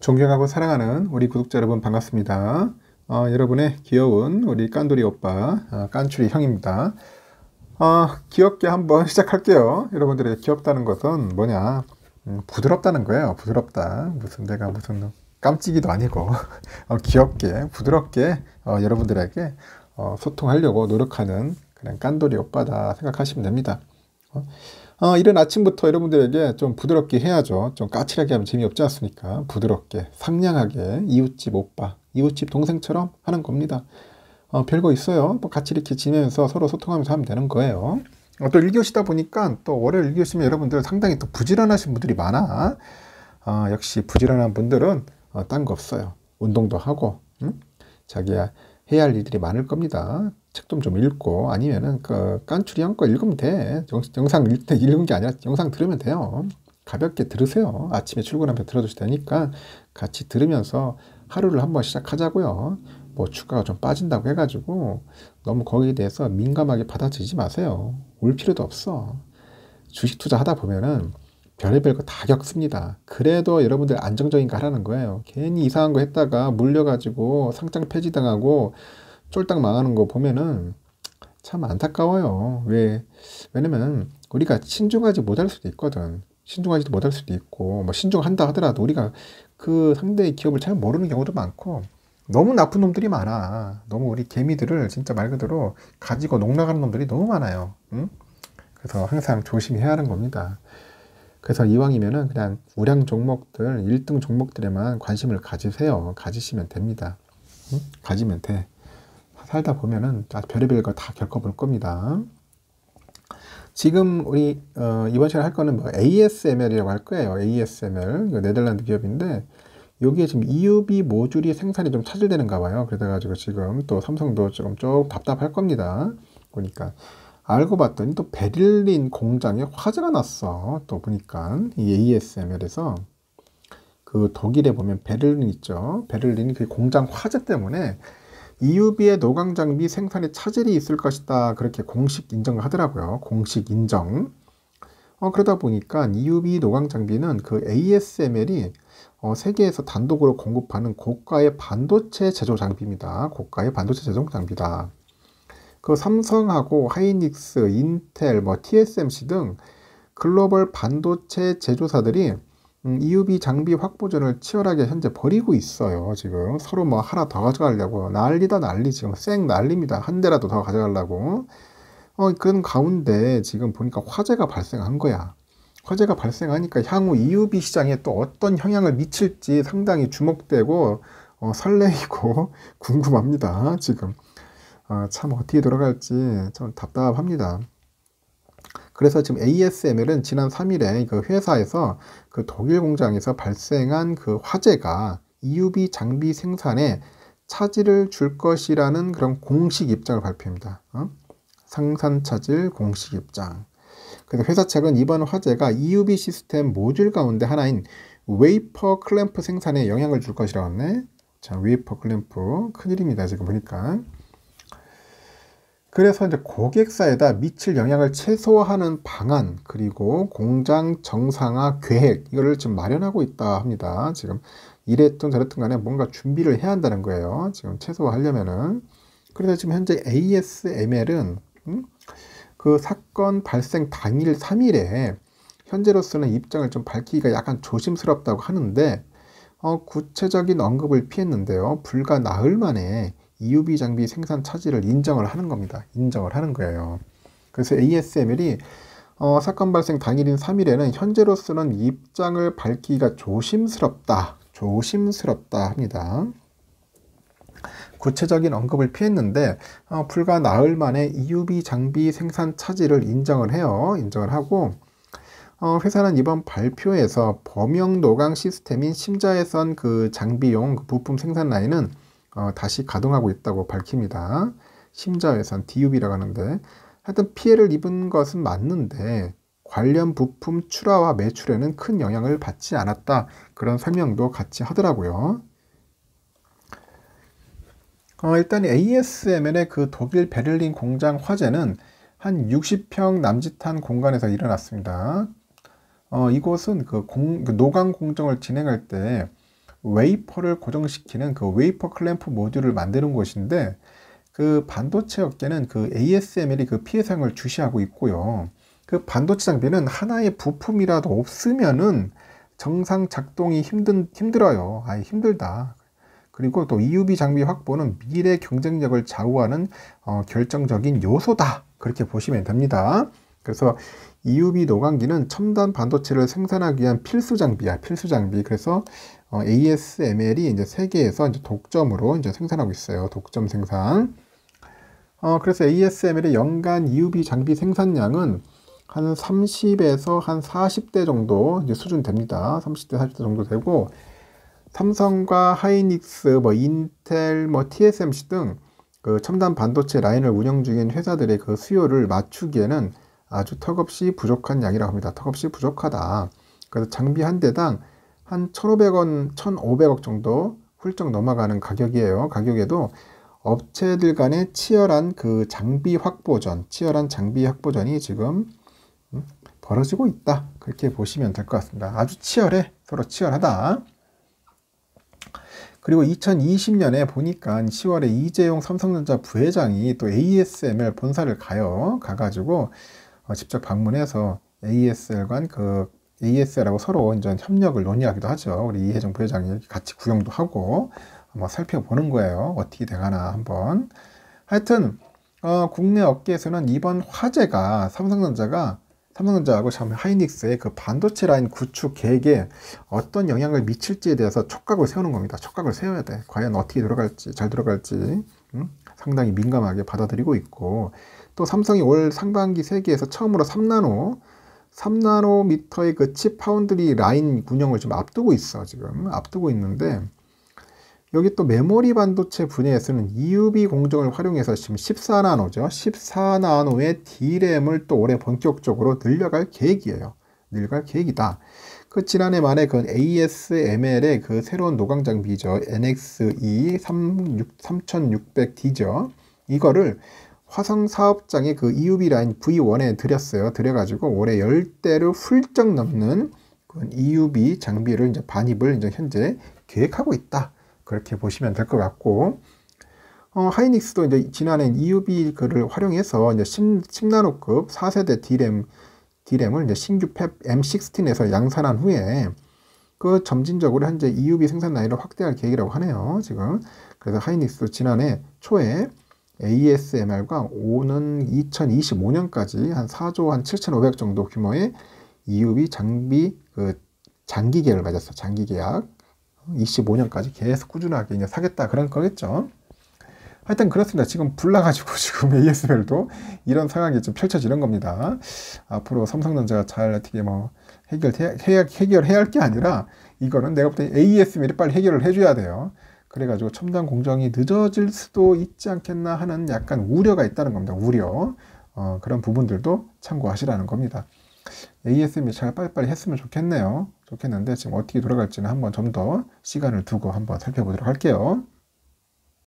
존경하고 사랑하는 우리 구독자 여러분 반갑습니다. 어, 여러분의 귀여운 우리 깐돌이 오빠, 어, 깐추리 형입니다. 어, 귀엽게 한번 시작할게요. 여러분들의 귀엽다는 것은 뭐냐? 음, 부드럽다는 거예요. 부드럽다. 무슨 내가 무슨 깜찍이도 아니고 어, 귀엽게 부드럽게 어, 여러분들에게 어, 소통하려고 노력하는 그냥 깐돌이 오빠다 생각하시면 됩니다. 어? 어, 이른 아침부터 여러분들에게 좀 부드럽게 해야죠. 좀 까칠하게 하면 재미없지 않습니까? 부드럽게, 상냥하게, 이웃집 오빠, 이웃집 동생처럼 하는 겁니다. 어, 별거 있어요. 뭐 같이 이렇게 지내면서 서로 소통하면서 하면 되는 거예요. 어, 또 1교시다 보니까 또 월요일 1교시면 여러분들 상당히 또 부지런하신 분들이 많아. 어, 역시 부지런한 분들은 어, 딴 거 없어요. 운동도 하고, 응? 자기야 해야 할 일들이 많을 겁니다. 책도 좀 읽고 아니면은 그 깐추리 한거 읽으면 돼. 영, 상 읽, 읽은 게 아니라 영상 들으면 돼요. 가볍게 들으세요. 아침에 출근하면 들어주실 테니까 같이 들으면서 하루를 한번 시작하자고요. 뭐 주가가 좀 빠진다고 해가지고 너무 거기에 대해서 민감하게 받아들이지 마세요. 올 필요도 없어. 주식 투자하다 보면은 별의별 거 다 겪습니다. 그래도 여러분들 안정적인 거 하라는 거예요. 괜히 이상한 거 했다가 물려가지고 상장 폐지당하고 쫄딱 망하는 거 보면은 참 안타까워요. 왜? 왜냐면 우리가 신중하지 못할 수도 있거든. 신중하지도 못할 수도 있고 뭐 신중한다 하더라도 우리가 그 상대의 기업을 잘 모르는 경우도 많고 너무 나쁜 놈들이 많아. 너무 우리 개미들을 진짜 말 그대로 가지고 농락하는 놈들이 너무 많아요. 응? 그래서 항상 조심해야 하는 겁니다. 그래서 이왕이면은 그냥 우량 종목들, 1등 종목들에만 관심을 가지세요. 가지시면 됩니다. 응? 가지면 돼. 살다 보면은 별의별 걸다 겪어볼 겁니다. 지금 우리 어, 이번 시간에 할 거는 뭐 ASML이라고 할 거예요. ASML 그 네덜란드 기업인데 여기에 지금 EUV 모듈이 생산이 좀 차질되는가 봐요. 그래가지고 지금 또 삼성도 조금 쭉 답답할 겁니다. 보니까 알고 봤더니 또 베를린 공장에 화재가 났어. 또 보니까 이 ASML에서 그 독일에 보면 베를린 있죠. 베를린 그 공장 화재 때문에 EUB의 노광 장비 생산에 차질이 있을 것이다. 그렇게 공식 인정을 하더라고요. 공식 인정. 어, 그러다 보니까 EUB 노광 장비는 그 ASML이 어, 세계에서 단독으로 공급하는 고가의 반도체 제조 장비입니다. 고가의 반도체 제조 장비다. 그 삼성하고 하이닉스, 인텔, 뭐 TSMC 등 글로벌 반도체 제조사들이 음, EUV 장비 확보전을 치열하게 현재 벌이고 있어요. 지금 서로 뭐 하나 더 가져가려고 난리다 난리 지금 쌩 난립니다. 한 대라도 더 가져가려고. 어, 그런 가운데 지금 보니까 화재가 발생한 거야. 화재가 발생하니까 향후 EUV 시장에 또 어떤 영향을 미칠지 상당히 주목되고 어, 설레이고 궁금합니다. 지금. 아, 참 어떻게 돌아갈지 참 답답합니다. 그래서 지금 ASML은 지난 3일에 그 회사에서 그 독일 공장에서 발생한 그 화재가 EUV 장비 생산에 차질을 줄 것이라는 그런 공식 입장을 발표합니다. 어? 상산 차질 공식 입장. 그래서 회사 측은 이번 화재가 EUV 시스템 모듈 가운데 하나인 웨이퍼 클램프 생산에 영향을 줄 것이라고 하네. 자, 웨이퍼 클램프 큰일입니다. 지금 보니까. 그래서 이제 고객사에다 미칠 영향을 최소화하는 방안 그리고 공장 정상화 계획 이거를 지금 마련하고 있다 합니다. 지금 이랬든 저랬든 간에 뭔가 준비를 해야 한다는 거예요. 지금 최소화하려면은 그래서 지금 현재 ASML은 음? 그 사건 발생 당일 3일에 현재로서는 입장을 좀 밝히기가 약간 조심스럽다고 하는데 어, 구체적인 언급을 피했는데요. 불과 나흘 만에 EUV 장비 생산 차질을 인정을 하는 겁니다. 인정을 하는 거예요. 그래서 ASML이 어, 사건 발생 당일인 3일에는 현재로서는 입장을 밝히기가 조심스럽다. 조심스럽다 합니다. 구체적인 언급을 피했는데 어, 불과 나흘 만에 EUV 장비 생산 차질을 인정을 해요. 인정을 하고 어, 회사는 이번 발표에서 범용 노강 시스템인 심자에선 그 장비용 그 부품 생산 라인은 어, 다시 가동하고 있다고 밝힙니다. 심자회선 DUB라고 하는데 하여튼 피해를 입은 것은 맞는데 관련 부품 출하와 매출에는 큰 영향을 받지 않았다. 그런 설명도 같이 하더라고요. 어, 일단 ASML의 그 독일 베를린 공장 화재는 한 60평 남짓한 공간에서 일어났습니다. 어, 이곳은 그, 공, 그 노강 공정을 진행할 때 웨이퍼를 고정시키는 그 웨이퍼 클램프 모듈을 만드는 것인데그 반도체 업계는 그 ASML이 그, 그 피해 상을 주시하고 있고요. 그 반도체 장비는 하나의 부품이라도 없으면은 정상 작동이 힘든 힘들어요. 아예 힘들다. 그리고 또 EUV 장비 확보는 미래 경쟁력을 좌우하는 어, 결정적인 요소다. 그렇게 보시면 됩니다. 그래서 EUV 노광기는 첨단 반도체를 생산하기 위한 필수 장비야, 필수 장비. 그래서 어, ASML이 이제 세계에서 이제 독점으로 이제 생산하고 있어요. 독점 생산. 어, 그래서 ASML의 연간 EUV 장비 생산량은 한 30에서 한 40대 정도 이제 수준 됩니다. 30대, 40대 정도 되고, 삼성과 하이닉스, 뭐 인텔, 뭐 TSMC 등 그 첨단 반도체 라인을 운영 중인 회사들의 그 수요를 맞추기에는 아주 턱없이 부족한 양이라고 합니다. 턱없이 부족하다. 그래서 장비 한 대당 한 1,500원, 1,500억 정도 훌쩍 넘어가는 가격이에요. 가격에도 업체들 간의 치열한 그 장비 확보전, 치열한 장비 확보전이 지금 음, 벌어지고 있다. 그렇게 보시면 될 것 같습니다. 아주 치열해. 서로 치열하다. 그리고 2020년에 보니까 10월에 이재용 삼성전자 부회장이 또 ASML 본사를 가요. 가가지고 어, 직접 방문해서 ASL 간그 AS라고 서로 완전 협력을 논의하기도 하죠. 우리 이혜정 부회장이 같이 구경도 하고 한번 살펴보는 거예요. 어떻게 되가나 한번. 하여튼 어, 국내 업계에서는 이번 화재가 삼성전자가 삼성전자하고 하이닉스의 그 반도체 라인 구축 계획에 어떤 영향을 미칠지에 대해서 촉각을 세우는 겁니다. 촉각을 세워야 돼. 과연 어떻게 들어갈지 잘 들어갈지 음? 상당히 민감하게 받아들이고 있고 또 삼성이 올 상반기 세계에서 처음으로 3나노 3나노미터의 그 칩 파운드리 라인 운영을좀 앞두고 있어 지금 앞두고 있는데 여기 또 메모리 반도체 분야에서는 EUV 공정을 활용해서 지금 14나노죠 14나노의 D램을 또 올해 본격적으로 늘려갈 계획이에요 늘갈 계획이다 그 지난해 말에 그 ASML의 그 새로운 노광 장비죠 NXE 3600D죠 이거를 화성 사업장의 그 EUV 라인 V1에 들였어요. 들여가지고 올해 10대를 훌쩍 넘는 그 EUV 장비를 이제 반입을 이제 현재 계획하고 있다. 그렇게 보시면 될 것 같고, 어, 하이닉스도 이제 지난해 EUV 그를 활용해서 이제 10, 나노급 4세대 d 램 a m d r 을 이제 신규 팹 M16에서 양산한 후에 그 점진적으로 현재 EUV 생산 라인을 확대할 계획이라고 하네요. 지금. 그래서 하이닉스도 지난해 초에 a s m l 과 오는 2025년까지 한 4조 한 7,500 정도 규모의 이유비 장비 그 장기 계약을 맺었어. 장기 계약 25년까지 계속 꾸준하게 이제 사겠다 그런 거겠죠. 하여튼 그렇습니다. 지금 불나가지고 지금 ASML도 이런 상황이 좀 펼쳐지는 겁니다. 앞으로 삼성전자가 잘 어떻게 뭐 해결, 해결 해결해야 할 게 아니라 이거는 내가 볼때 ASML이 빨리 해결을 해줘야 돼요. 그래가지고 첨단 공정이 늦어질 수도 있지 않겠나 하는 약간 우려가 있다는 겁니다. 우려. 어, 그런 부분들도 참고하시라는 겁니다. ASM이 잘 빨리빨리 했으면 좋겠네요. 좋겠는데 지금 어떻게 돌아갈지는 한번 좀 더 시간을 두고 한번 살펴보도록 할게요.